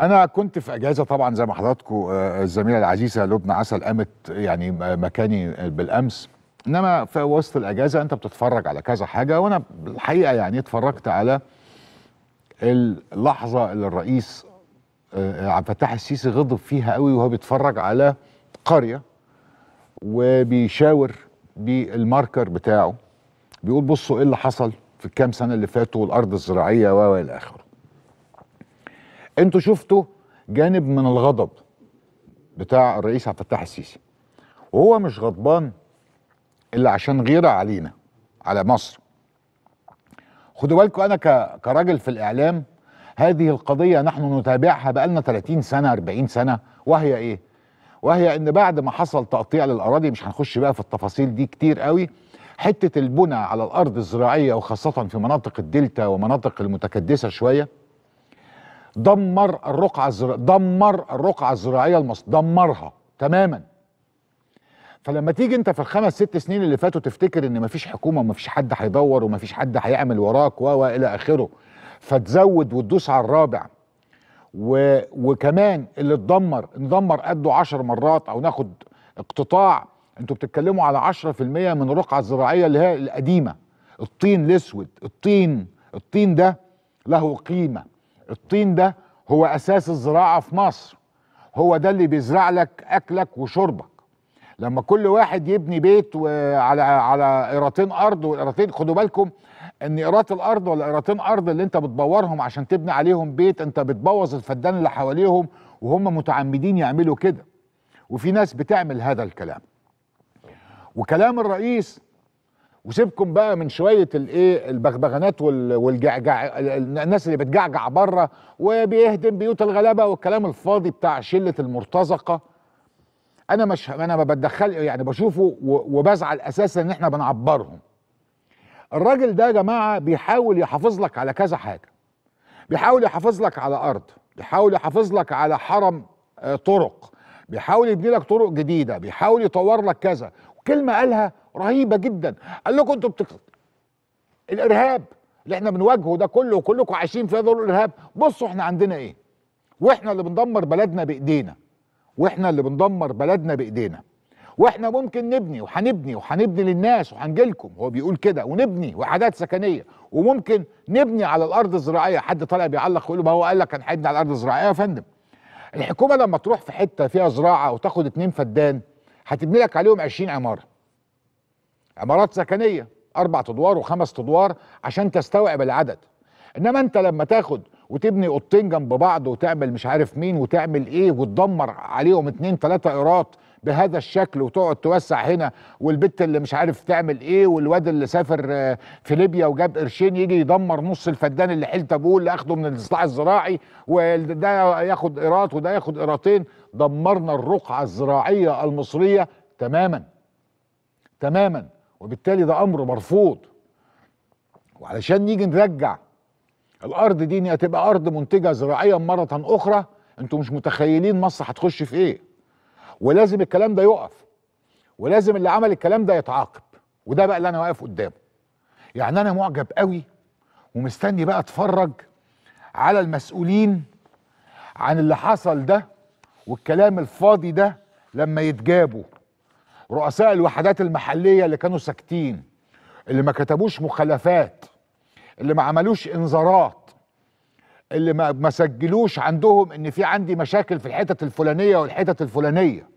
انا كنت في اجازه طبعا زي ما حضراتكم آه، الزميله العزيزه لبنى عسل قامت يعني مكاني بالامس انما في وسط الاجازه انت بتتفرج على كذا حاجه وانا الحقيقه يعني اتفرجت على اللحظه اللي الرئيس آه، عبد الفتاح السيسي غضب فيها قوي وهو بيتفرج على قريه وبيشاور بالماركر بتاعه بيقول بصوا ايه اللي حصل في الكام سنه اللي فاتوا والارض الزراعيه و الى اخره انتوا شفتوا جانب من الغضب بتاع الرئيس عبد الفتاح السيسي وهو مش غضبان الا عشان غيره علينا على مصر خدوا بالكم انا كراجل في الاعلام هذه القضيه نحن نتابعها بقالنا 30 سنه 40 سنه وهي ايه وهي ان بعد ما حصل تقطيع للاراضي مش هنخش بقى في التفاصيل دي كتير قوي حته البنى على الارض الزراعيه وخاصه في مناطق الدلتا ومناطق المتكدسه شويه دمر الرقعه الزراعيه دمر الرقعه الزراعيه المصريه دمرها تماما فلما تيجي انت في الخمس ست سنين اللي فاتوا تفتكر ان مفيش حكومه ومفيش حد هيدور ومفيش حد هيعمل وراك و الى اخره فتزود وتدوس على الرابع و... وكمان اللي اتدمر ندمر قده 10 مرات او ناخد اقتطاع انتوا بتتكلموا على 10% من الرقعه الزراعيه اللي هي القديمه الطين الاسود الطين الطين ده له قيمه الطين ده هو اساس الزراعه في مصر هو ده اللي بيزرع لك اكلك وشربك لما كل واحد يبني بيت على على قيراطين ارض والقيراطين خدوا بالكم ان قيراط الارض ولا قيراطين ارض اللي انت بتبورهم عشان تبني عليهم بيت انت بتبوظ الفدان اللي حواليهم وهم متعمدين يعملوا كده وفي ناس بتعمل هذا الكلام وكلام الرئيس وسيبكم بقى من شويه الايه البغبغانات والجعجع الناس اللي بتجعجع بره وبيهدم بيوت الغلابه والكلام الفاضي بتاع شله المرتزقه انا مش انا ما بتدخل يعني بشوفه وبزعل اساسا ان احنا بنعبرهم الراجل ده يا جماعه بيحاول يحافظ لك على كذا حاجه بيحاول يحافظ لك على ارض بيحاول يحافظ لك على حرم آه، طرق بيحاول يبني لك طرق جديده بيحاول يطور لك كذا كلمه قالها رهيبه جدا قال لكم انتوا بتقط الارهاب اللي احنا بنواجهه ده كله وكلكم عايشين في دور الارهاب بصوا احنا عندنا ايه واحنا اللي بندمر بلدنا بايدينا واحنا اللي بندمر بلدنا بايدينا واحنا ممكن نبني وهنبني وهنبني للناس وهنجيلكم هو بيقول كده ونبني وحدات سكنيه وممكن نبني على الارض الزراعيه حد طالع بيعلق له ما هو قال لك هنحدد على الارض الزراعيه يا فندم الحكومه لما تروح في حته فيها زراعه وتاخد اتنين فدان هتبني لك عليهم 20 عماره عمارات سكنيه اربع ادوار وخمس ادوار عشان تستوعب العدد انما انت لما تاخد وتبني اوضتين جنب بعض وتعمل مش عارف مين وتعمل ايه وتدمر عليهم اتنين تلاته ايرات بهذا الشكل وتقعد توسع هنا والبت اللي مش عارف تعمل ايه والواد اللي سافر آه، في ليبيا وجاب قرشين يجي يدمر نص الفدان اللي حيل تابوه اللي اخده من الاصلاح الزراعي وده ياخد ايرات وده ياخد ايراتين دمرنا الرقعة الزراعية المصرية تماما تماما وبالتالي ده أمر مرفوض وعلشان نيجي نرجع الأرض دي إن هتبقى أرض منتجة زراعيا مرة أخرى أنتوا مش متخيلين مصر هتخش في إيه ولازم الكلام ده يقف ولازم اللي عمل الكلام ده يتعاقب وده بقى اللي أنا واقف قدامه يعني أنا معجب قوي ومستني بقى أتفرج على المسؤولين عن اللي حصل ده والكلام الفاضي ده لما يتجابوا رؤساء الوحدات المحلية اللي كانوا ساكتين اللي ما كتبوش مخالفات اللي ما عملوش انذارات اللي ما, ما سجلوش عندهم ان في عندي مشاكل في الحتت الفلانية والحتت الفلانية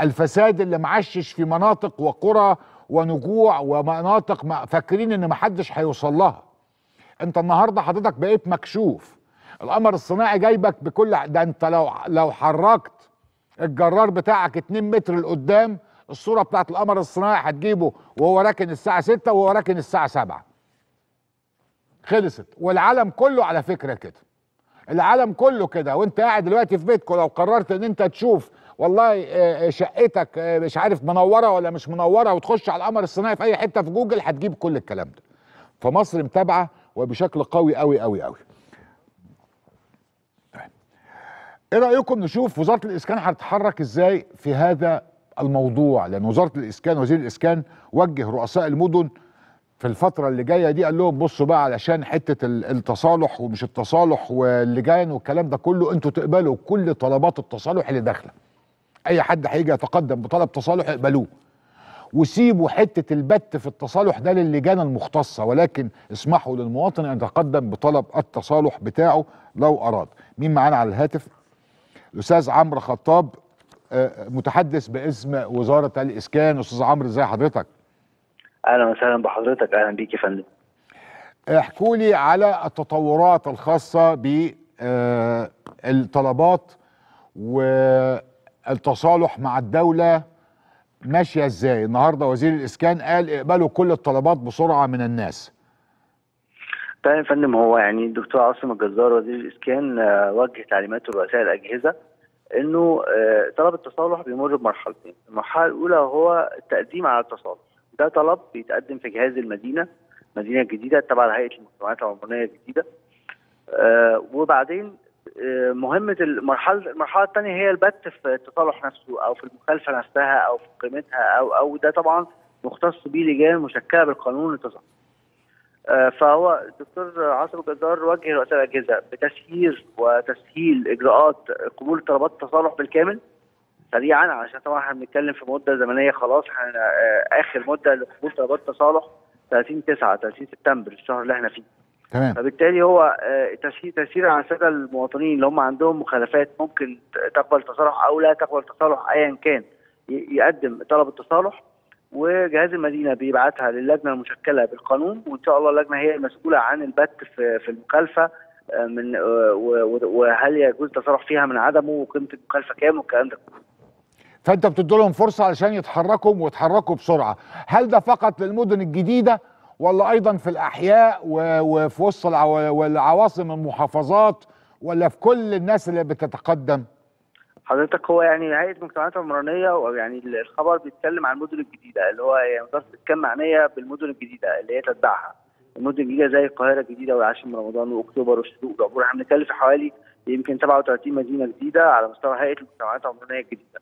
الفساد اللي معشش في مناطق وقرى ونجوع ومناطق فاكرين ان محدش هيوصل لها انت النهارده حضرتك بقيت مكشوف القمر الصناعي جايبك بكل ده انت لو لو حركت الجرار بتاعك 2 متر لقدام الصوره بتاعت القمر الصناعي هتجيبه وهو راكن الساعه 6 وهو راكن الساعه 7 خلصت والعالم كله على فكره كده العالم كله كده وانت قاعد دلوقتي في بيتك لو قررت ان انت تشوف والله آه، آه، شقتك آه، مش عارف منوره ولا مش منوره وتخش على القمر الصناعي في اي حته في جوجل هتجيب كل الكلام ده فمصر متابعه وبشكل قوي قوي قوي قوي ايه رايكم نشوف وزاره الاسكان هتتحرك ازاي في هذا الموضوع لان وزاره الاسكان وزير الاسكان وجه رؤساء المدن في الفترة اللي جاية دي قال لهم بصوا بقى علشان حتة التصالح ومش التصالح واللجان والكلام ده كله انتوا تقبلوا كل طلبات التصالح اللي داخلة اي حد هيجي يتقدم بطلب تصالح اقبلوه وسيبوا حتة البت في التصالح ده للجان المختصة ولكن اسمحوا للمواطن ان يتقدم بطلب التصالح بتاعه لو اراد مين معانا على الهاتف الاستاذ عمرو خطاب آه، متحدث باسم وزاره الاسكان استاذ عمرو ازي حضرتك اهلا وسهلا بحضرتك اهلا بيك يا فندم احكوا لي على التطورات الخاصه بالطلبات آه، والتصالح مع الدوله ماشيه ازاي النهارده وزير الاسكان قال اقبلوا كل الطلبات بسرعه من الناس طيب يا فندم هو يعني الدكتور عاصم الجزار وزير الاسكان آه، وجه تعليماته لرؤساء الاجهزه انه آه، طلب التصالح بيمر بمرحلتين، المرحله الاولى هو التقديم على التصالح، ده طلب بيتقدم في جهاز المدينه مدينه جديده تبع هيئه المجتمعات العمرانيه الجديده آه، وبعدين مهمه المرحله المرحله الثانيه هي البت في التصالح نفسه او في المخالفه نفسها او في قيمتها او او ده طبعا مختص بيه لجان مشكله بالقانون التصالح آه، فهو الدكتور عاصم الجزار وجه رؤساء الاجهزه بتسيير وتسهيل اجراءات قبول طلبات التصالح بالكامل سريعا علشان طبعا احنا بنتكلم في مده زمنيه خلاص احنا آه، اخر مده لقبول طلبات التصالح 30 9 30 سبتمبر الشهر اللي احنا فيه تمام فبالتالي هو آه، تسهيل تسهيل على الساده المواطنين اللي هم عندهم مخالفات ممكن تقبل تصالح او لا تقبل تصالح ايا كان يقدم طلب التصالح وجهاز المدينه بيبعتها للجنه المشكله بالقانون وان شاء الله اللجنه هي المسؤوله عن البت في في المخالفه آه، من آه، وهل يجوز التصرف فيها من عدمه وقيمه المخالفه كام والكلام ده فانت بتدي لهم فرصه علشان يتحركوا ويتحركوا بسرعه هل ده فقط للمدن الجديده ولا ايضا في الاحياء وفي وسط العواصم المحافظات ولا في كل الناس اللي بتتقدم حضرتك هو يعني هيئه مجتمعات عمرانيه ويعني الخبر بيتكلم عن المدن الجديده اللي هو يعني وزاره الاسكان معنيه بالمدن الجديده اللي هي تتبعها المدن الجديده زي القاهره الجديده والعاشر رمضان واكتوبر والشروق والعبور احنا بنتكلم في حوالي يمكن 37 مدينه جديده على مستوى هيئه المجتمعات العمرانيه الجديده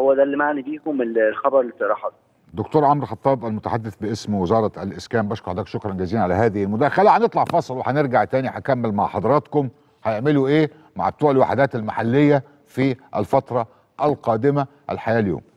هو ده اللي معني بيكم الخبر اللي طرحه دكتور عمرو خطاب المتحدث باسم وزاره الاسكان بشكر حضرتك شكرا جزيلا على هذه المداخله هنطلع فاصل وهنرجع تاني هكمل مع حضراتكم هيعملوا ايه مع بتوع الوحدات المحليه في الفتره القادمه الحياه اليوم